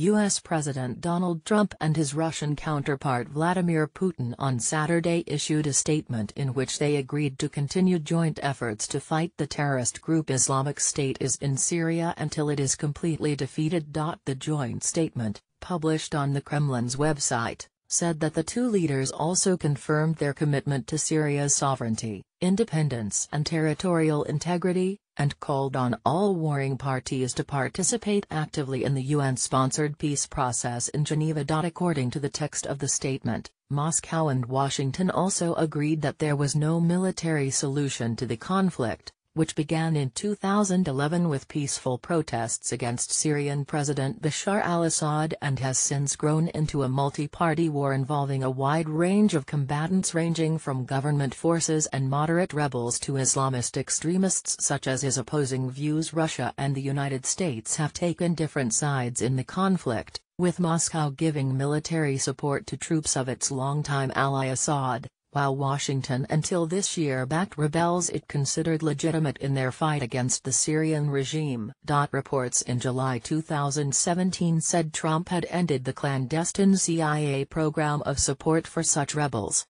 U.S. President Donald Trump and his Russian counterpart Vladimir Putin on Saturday issued a statement in which they agreed to continue joint efforts to fight the terrorist group Islamic State is in Syria until it is completely defeated. The joint statement, published on the Kremlin's website, said that the two leaders also confirmed their commitment to Syria's sovereignty, independence and territorial integrity, and called on all warring parties to participate actively in the UN-sponsored peace process in Geneva. According to the text of the statement, Moscow and Washington also agreed that there was no military solution to the conflict, which began in 2011 with peaceful protests against Syrian President Bashar al-Assad and has since grown into a multi-party war involving a wide range of combatants ranging from government forces and moderate rebels to Islamist extremists such as his opposing views Russia and the United States have taken different sides in the conflict, with Moscow giving military support to troops of its longtime ally Assad. While Washington until this year backed rebels it considered legitimate in their fight against the Syrian regime. Reports in July 2017 said Trump had ended the clandestine CIA program of support for such rebels,